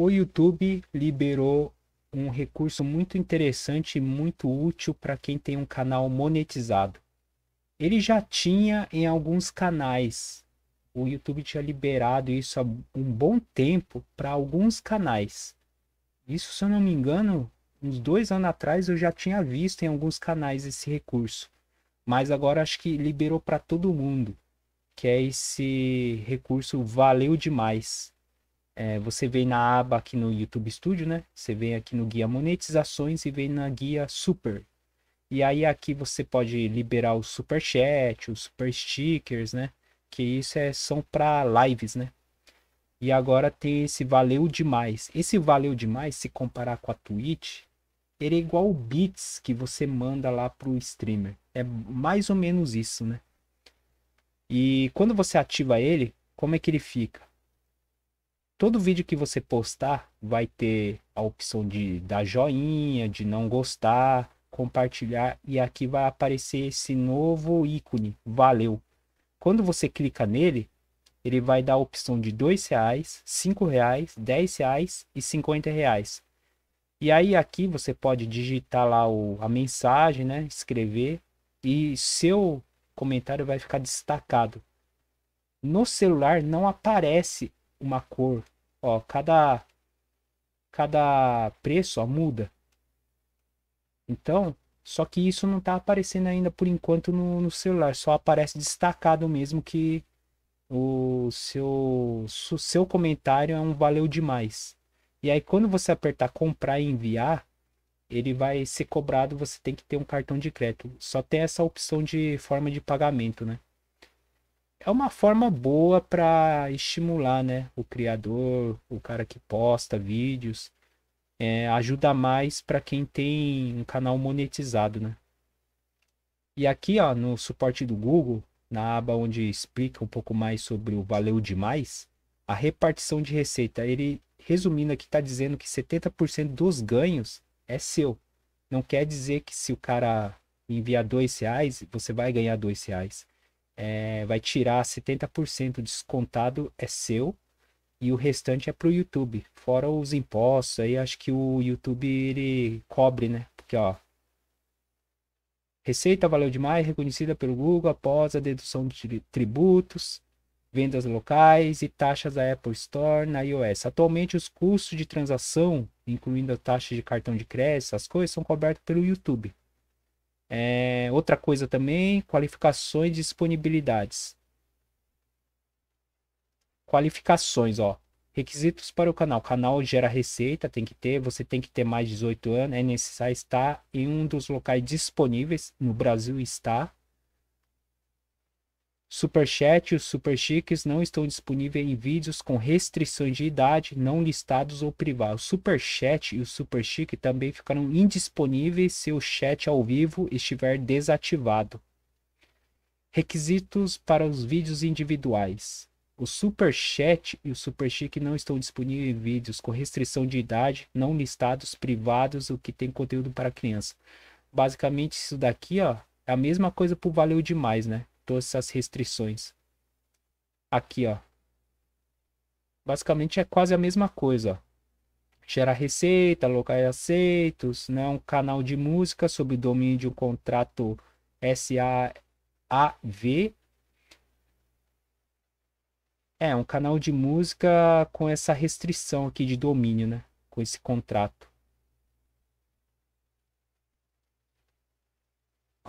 o YouTube liberou um recurso muito interessante e muito útil para quem tem um canal monetizado. Ele já tinha em alguns canais. O YouTube tinha liberado isso há um bom tempo para alguns canais. Isso, se eu não me engano, uns dois anos atrás eu já tinha visto em alguns canais esse recurso. Mas agora acho que liberou para todo mundo, que é esse recurso Valeu Demais é, você vem na aba aqui no YouTube Studio, né? Você vem aqui no guia monetizações e vem na guia super. E aí aqui você pode liberar o super chat, os super stickers, né? Que isso é, são para lives, né? E agora tem esse valeu demais. Esse valeu demais, se comparar com a Twitch, ele é igual o bits que você manda lá pro streamer. É mais ou menos isso, né? E quando você ativa ele, como é que ele fica? todo vídeo que você postar vai ter a opção de dar joinha, de não gostar, compartilhar e aqui vai aparecer esse novo ícone, valeu. Quando você clica nele, ele vai dar a opção de dois reais, cinco reais, dez reais e cinquenta reais. E aí aqui você pode digitar lá o, a mensagem, né? Escrever e seu comentário vai ficar destacado. No celular não aparece uma cor. Ó, cada cada preço ó, muda. Então, só que isso não está aparecendo ainda por enquanto no, no, celular, só aparece destacado mesmo que o seu, seu comentário é um valeu demais. E aí quando você apertar comprar e enviar, ele vai ser cobrado, você tem que ter um cartão de crédito. Só tem essa opção de forma de pagamento, né? é uma forma boa para estimular, né? O criador, o cara que posta vídeos, é, ajuda mais para quem tem um canal monetizado, né? E aqui, ó, no suporte do Google, na aba onde explica um pouco mais sobre o valeu demais, a repartição de receita, ele resumindo aqui está dizendo que 70% dos ganhos é seu. Não quer dizer que se o cara enviar dois reais, você vai ganhar dois reais é, vai tirar 70% descontado é seu e o restante é pro YouTube, fora os impostos. Aí acho que o YouTube ele cobre, né? Porque ó, receita valeu demais, reconhecida pelo Google após a dedução de tributos, vendas locais e taxas da Apple Store na iOS. Atualmente, os custos de transação, incluindo a taxa de cartão de crédito, as coisas, são cobertos pelo YouTube. É, outra coisa também, qualificações e disponibilidades. Qualificações, ó. Requisitos para o canal. canal gera receita, tem que ter, você tem que ter mais de 18 anos, é necessário estar em um dos locais disponíveis, no Brasil está, Superchat e os Super Chiques não estão disponíveis em vídeos com restrições de idade, não listados ou privados. O Superchat e o Super Chique também ficarão indisponíveis se o chat ao vivo estiver desativado. Requisitos para os vídeos individuais. O Super Chat e o Super Chique não estão disponíveis em vídeos com restrição de idade, não listados, privados, o que tem conteúdo para criança. Basicamente isso daqui, ó, é a mesma coisa pro Valeu Demais, né? todas essas restrições. Aqui, ó. Basicamente é quase a mesma coisa, ó. Gerar receita, locais aceitos, né? um canal de música sob domínio de um contrato SAAV. É, um canal de música com essa restrição aqui de domínio, né? Com esse contrato.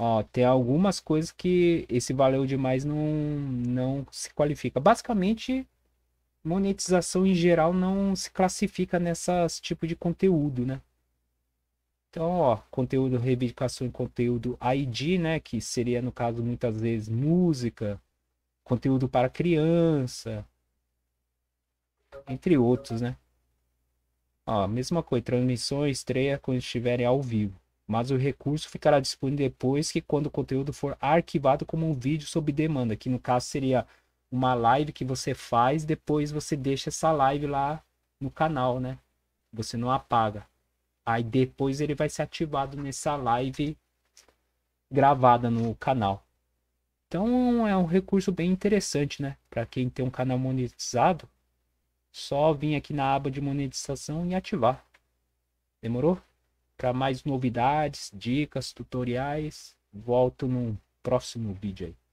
Ó, tem algumas coisas que esse valeu demais não, não se qualifica. Basicamente, monetização em geral não se classifica nessas tipo de conteúdo, né? Então, ó, conteúdo reivindicação e conteúdo ID, né, que seria no caso muitas vezes música, conteúdo para criança, entre outros, né? Ó, mesma coisa, transmissão estreia quando estiverem ao vivo mas o recurso ficará disponível depois que quando o conteúdo for arquivado como um vídeo sob demanda, que no caso seria uma live que você faz, depois você deixa essa live lá no canal, né? Você não apaga. Aí depois ele vai ser ativado nessa live gravada no canal. Então é um recurso bem interessante, né? Para quem tem um canal monetizado, só vir aqui na aba de monetização e ativar. Demorou? para mais novidades, dicas, tutoriais. Volto num próximo vídeo aí.